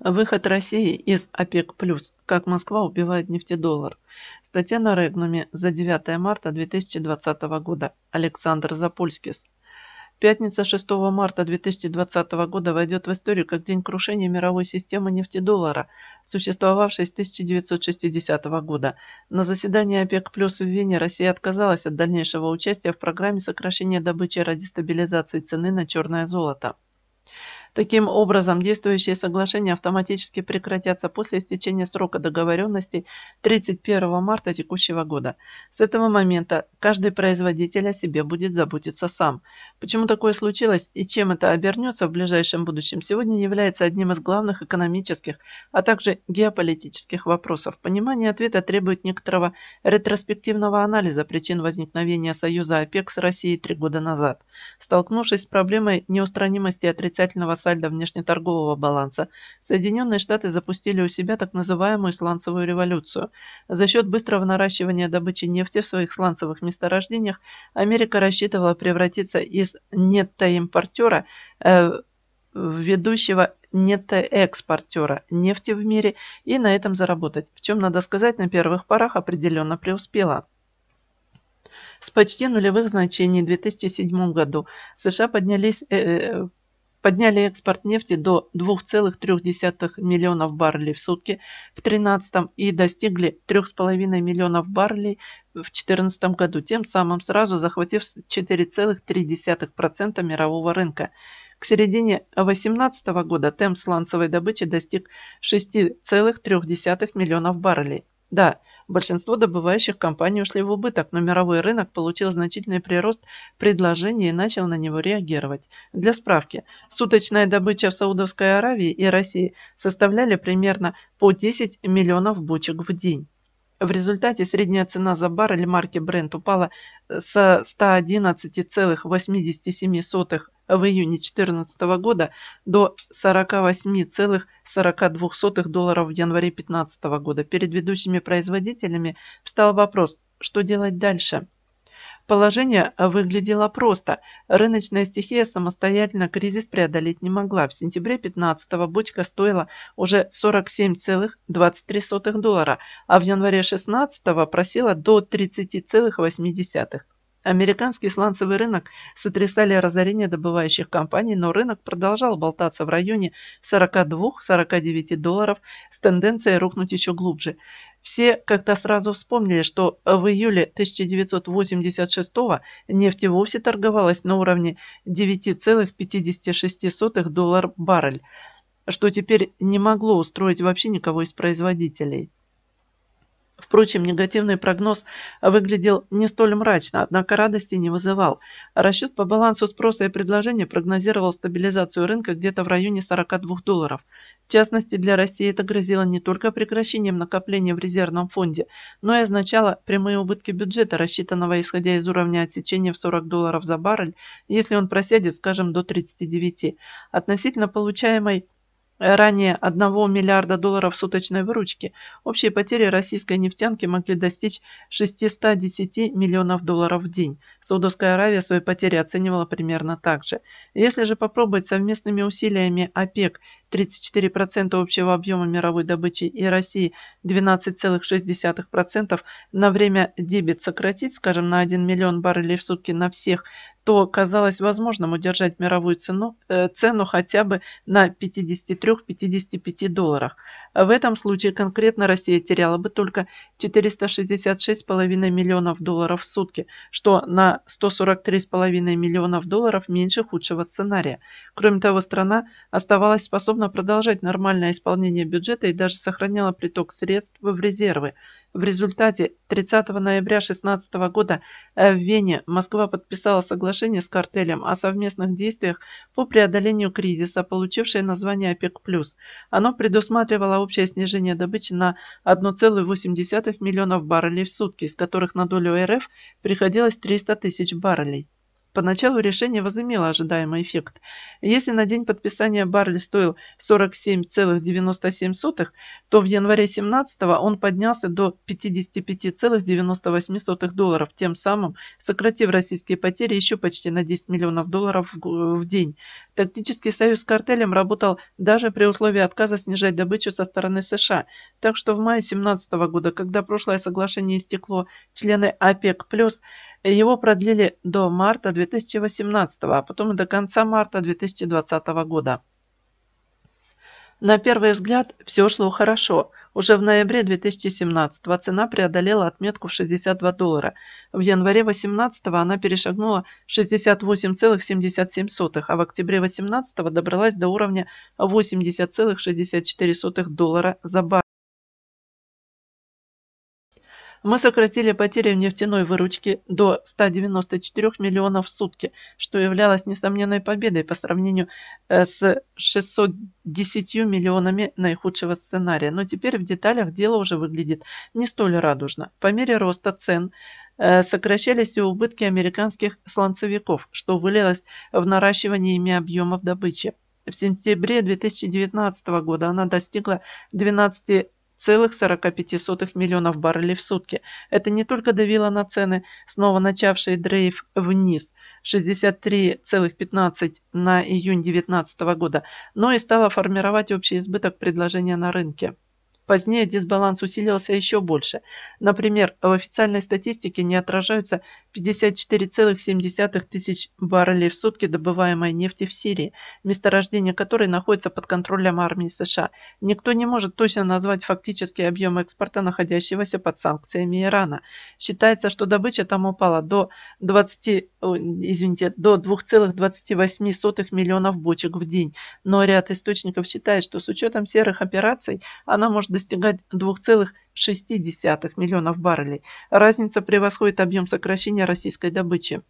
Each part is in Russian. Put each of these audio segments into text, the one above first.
Выход России из ОПЕК+, как Москва убивает нефтедоллар. Статья на Регнуме за 9 марта 2020 года. Александр Запольскис. Пятница 6 марта 2020 года войдет в историю как день крушения мировой системы нефтедоллара, существовавшей с 1960 года. На заседании ОПЕК плюс в Вене Россия отказалась от дальнейшего участия в программе сокращения добычи ради стабилизации цены на черное золото. Таким образом, действующие соглашения автоматически прекратятся после истечения срока договоренности 31 марта текущего года. С этого момента каждый производитель о себе будет заботиться сам. Почему такое случилось и чем это обернется в ближайшем будущем, сегодня является одним из главных экономических, а также геополитических вопросов. Понимание ответа требует некоторого ретроспективного анализа причин возникновения Союза ОПЕК с Россией три года назад, столкнувшись с проблемой неустранимости отрицательного сальдо внешнеторгового баланса, Соединенные Штаты запустили у себя так называемую сланцевую революцию. За счет быстрого наращивания добычи нефти в своих сланцевых месторождениях Америка рассчитывала превратиться из нетто-импортера э, в ведущего нетто-экспортера нефти в мире и на этом заработать, в чем, надо сказать, на первых порах определенно преуспела. С почти нулевых значений в 2007 году США поднялись э, э подняли экспорт нефти до 2,3 миллионов баррелей в сутки в 2013 и достигли 3,5 миллионов баррелей в 2014 году, тем самым сразу захватив 4,3% мирового рынка. К середине 2018 года темп сланцевой добычи достиг 6,3 миллионов баррелей. Да, Большинство добывающих компаний ушли в убыток, но мировой рынок получил значительный прирост предложений и начал на него реагировать. Для справки, суточная добыча в Саудовской Аравии и России составляли примерно по 10 миллионов бочек в день. В результате средняя цена за баррель марки Brent упала э, со 111,87 в июне 2014 года до 48,42 долларов в январе 2015 года. Перед ведущими производителями встал вопрос, что делать дальше. Положение выглядело просто. Рыночная стихия самостоятельно кризис преодолеть не могла. В сентябре 2015 го бочка стоила уже 47,23 доллара, а в январе 2016 го просила до 30,8. Американский сланцевый рынок сотрясали разорение добывающих компаний, но рынок продолжал болтаться в районе 42-49 долларов с тенденцией рухнуть еще глубже. Все как-то сразу вспомнили, что в июле 1986 нефть и вовсе торговалась на уровне 9,56 доллар баррель, что теперь не могло устроить вообще никого из производителей. Впрочем, негативный прогноз выглядел не столь мрачно, однако радости не вызывал. Расчет по балансу спроса и предложения прогнозировал стабилизацию рынка где-то в районе 42 долларов. В частности, для России это грозило не только прекращением накопления в резервном фонде, но и означало прямые убытки бюджета, рассчитанного исходя из уровня отсечения в 40 долларов за баррель, если он просядет, скажем, до 39. Относительно получаемой ранее 1 миллиарда долларов суточной выручки, общие потери российской нефтянки могли достичь 610 миллионов долларов в день. Саудовская Аравия свои потери оценивала примерно так же. Если же попробовать совместными усилиями ОПЕК 34% общего объема мировой добычи и России 12,6% на время дебет сократить, скажем, на 1 миллион баррелей в сутки на всех, то казалось возможным удержать мировую цену, э, цену хотя бы на 53-55 долларах. А в этом случае конкретно Россия теряла бы только 466,5 миллионов долларов в сутки, что на 143,5 миллионов долларов меньше худшего сценария. Кроме того, страна оставалась способна продолжать нормальное исполнение бюджета и даже сохраняла приток средств в резервы. В результате 30 ноября 2016 года э, в Вене Москва подписала соглашение соглашений с картелем о совместных действиях по преодолению кризиса, получившее название ОПЕК+. Оно предусматривало общее снижение добычи на 1,8 миллионов баррелей в сутки, из которых на долю РФ приходилось 300 тысяч баррелей. Поначалу решение возымело ожидаемый эффект. Если на день подписания баррель стоил 47,97, то в январе 17 он поднялся до 55,98 долларов, тем самым сократив российские потери еще почти на 10 миллионов долларов в день. Тактический союз с картелем работал даже при условии отказа снижать добычу со стороны США, так что в мае 2017 года, когда прошлое соглашение истекло, члены ОПЕК+, его продлили до марта 2018, а потом и до конца марта 2020 года. На первый взгляд все шло хорошо. Уже в ноябре 2017 цена преодолела отметку в 62 доллара. В январе 2018 она перешагнула 68,77, а в октябре 2018 добралась до уровня 80,64 доллара за баррель. Мы сократили потери в нефтяной выручке до 194 миллионов в сутки, что являлось несомненной победой по сравнению э, с 610 миллионами наихудшего сценария. Но теперь в деталях дело уже выглядит не столь радужно. По мере роста цен э, сокращались и убытки американских сланцевиков, что вылилось в наращивание ими объемов добычи. В сентябре 2019 года она достигла 12 Целых 0,45 миллионов баррелей в сутки. Это не только давило на цены, снова начавшие дрейф вниз 63,15 на июнь 2019 года, но и стало формировать общий избыток предложения на рынке. Позднее дисбаланс усилился еще больше. Например, в официальной статистике не отражаются 54,7 тысяч баррелей в сутки добываемой нефти в Сирии, месторождение которой находится под контролем армии США. Никто не может точно назвать фактический объем экспорта, находящегося под санкциями Ирана. Считается, что добыча там упала до, 20, извините, до 2,28 миллионов бочек в день, но ряд источников считает, что с учетом серых операций она может достигать 2,6 миллионов баррелей. Разница превосходит объем сокращения российской добычи.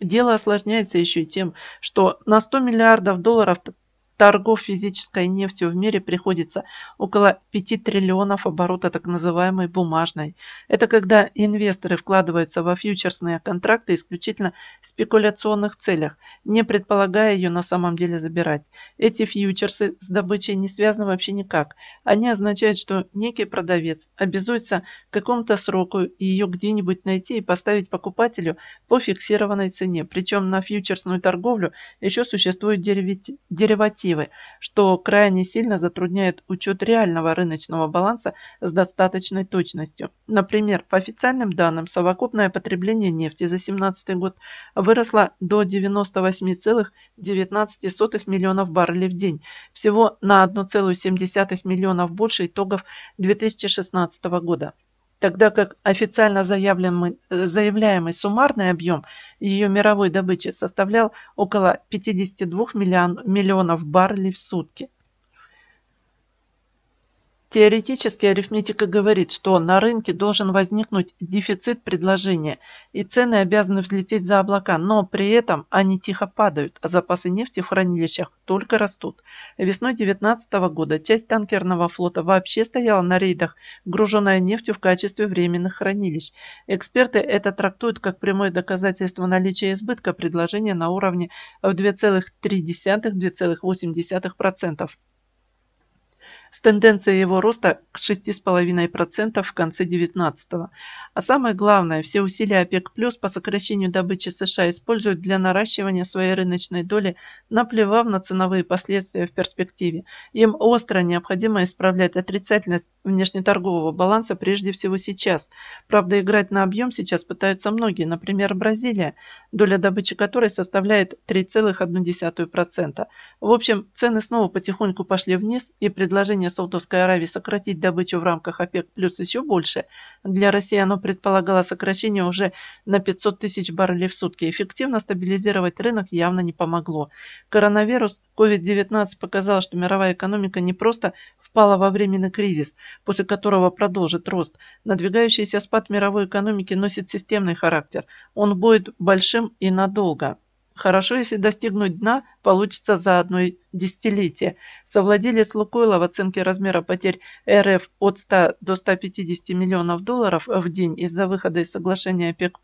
Дело осложняется еще и тем, что на 100 миллиардов долларов торгов физической нефтью в мире приходится около 5 триллионов оборота так называемой бумажной. Это когда инвесторы вкладываются во фьючерсные контракты исключительно в спекуляционных целях, не предполагая ее на самом деле забирать. Эти фьючерсы с добычей не связаны вообще никак. Они означают, что некий продавец обязуется к какому-то сроку ее где-нибудь найти и поставить покупателю по фиксированной цене. Причем на фьючерсную торговлю еще существуют дериватив активы, что крайне сильно затрудняет учет реального рыночного баланса с достаточной точностью. Например, по официальным данным, совокупное потребление нефти за 2017 год выросло до 98,19 миллионов баррелей в день, всего на 1,7 миллионов больше итогов 2016 года тогда как официально заявляемый, заявляемый суммарный объем ее мировой добычи составлял около 52 миллион, миллионов баррелей в сутки. Теоретически арифметика говорит, что на рынке должен возникнуть дефицит предложения, и цены обязаны взлететь за облака, но при этом они тихо падают, а запасы нефти в хранилищах только растут. Весной 2019 года часть танкерного флота вообще стояла на рейдах, груженная нефтью в качестве временных хранилищ. Эксперты это трактуют как прямое доказательство наличия избытка предложения на уровне в 2,3-2,8% с тенденцией его роста к 6,5% в конце 2019 года. А самое главное, все усилия ОПЕК плюс по сокращению добычи США используют для наращивания своей рыночной доли, наплевав на ценовые последствия в перспективе. Им остро необходимо исправлять отрицательность внешнеторгового баланса прежде всего сейчас. Правда, играть на объем сейчас пытаются многие, например, Бразилия, доля добычи которой составляет 3,1%. В общем, цены снова потихоньку пошли вниз и предложение предложение Саудовской Аравии сократить добычу в рамках ОПЕК плюс еще больше, для России оно предполагало сокращение уже на 500 тысяч баррелей в сутки. Эффективно стабилизировать рынок явно не помогло. Коронавирус COVID-19 показал, что мировая экономика не просто впала во временный кризис, после которого продолжит рост. Надвигающийся спад мировой экономики носит системный характер. Он будет большим и надолго. Хорошо, если достигнуть дна получится за одно десятилетие. Совладелец Лукойла в оценке размера потерь РФ от 100 до 150 миллионов долларов в день из-за выхода из соглашения ОПЕК+,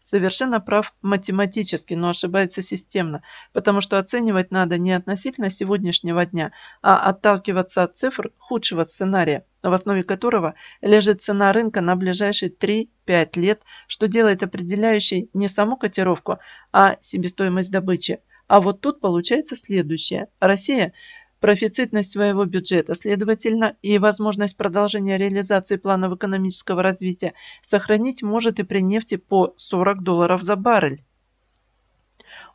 совершенно прав математически, но ошибается системно, потому что оценивать надо не относительно сегодняшнего дня, а отталкиваться от цифр худшего сценария в основе которого лежит цена рынка на ближайшие 3-5 лет, что делает определяющей не саму котировку, а себестоимость добычи. А вот тут получается следующее. Россия профицитность своего бюджета, следовательно, и возможность продолжения реализации планов экономического развития сохранить может и при нефти по 40 долларов за баррель.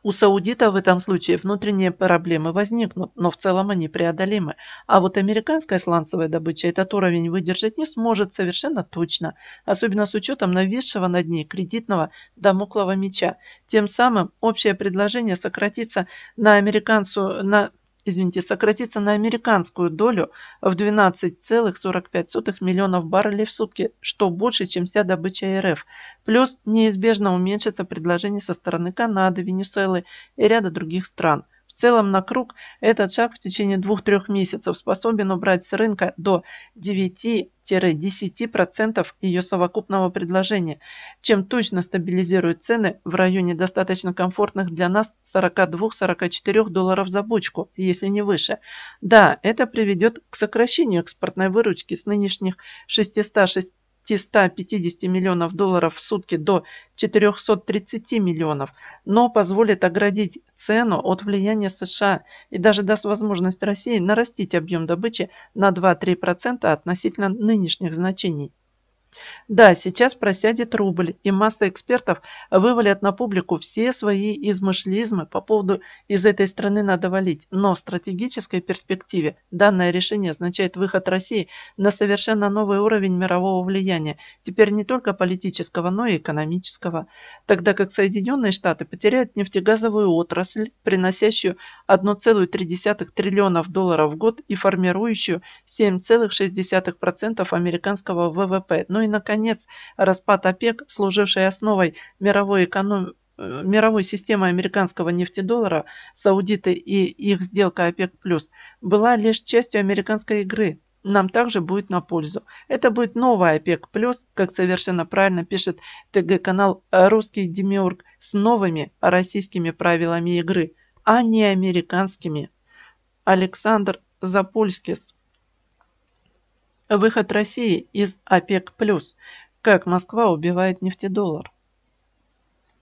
У саудита в этом случае внутренние проблемы возникнут, но в целом они преодолимы. А вот американская сланцевая добыча этот уровень выдержать не сможет совершенно точно, особенно с учетом нависшего над ней кредитного домоклого меча. Тем самым общее предложение сократится на американцу на извините, сократится на американскую долю в 12,45 миллионов баррелей в сутки, что больше, чем вся добыча РФ. Плюс неизбежно уменьшится предложение со стороны Канады, Венесуэлы и ряда других стран – в целом на круг этот шаг в течение 2-3 месяцев способен убрать с рынка до 9-10% ее совокупного предложения, чем точно стабилизирует цены в районе достаточно комфортных для нас 42-44 долларов за бочку, если не выше. Да, это приведет к сокращению экспортной выручки с нынешних 606 150 миллионов долларов в сутки до 430 миллионов, но позволит оградить цену от влияния США и даже даст возможность России нарастить объем добычи на 2-3% относительно нынешних значений. Да, сейчас просядет рубль, и масса экспертов вывалят на публику все свои измышлизмы по поводу «из этой страны надо валить», но в стратегической перспективе данное решение означает выход России на совершенно новый уровень мирового влияния, теперь не только политического, но и экономического, тогда как Соединенные Штаты потеряют нефтегазовую отрасль, приносящую 1,3 триллионов долларов в год и формирующую 7,6% американского ВВП, ну и, наконец, распад ОПЕК, служивший основой мировой экономики, э, мировой системы американского нефтедоллара, саудиты и их сделка ОПЕК+, была лишь частью американской игры. Нам также будет на пользу. Это будет новая ОПЕК+, как совершенно правильно пишет ТГ-канал «Русский Демиург» с новыми российскими правилами игры, а не американскими. Александр Запольскис Выход России из ОПЕК+, как Москва убивает нефтедоллар.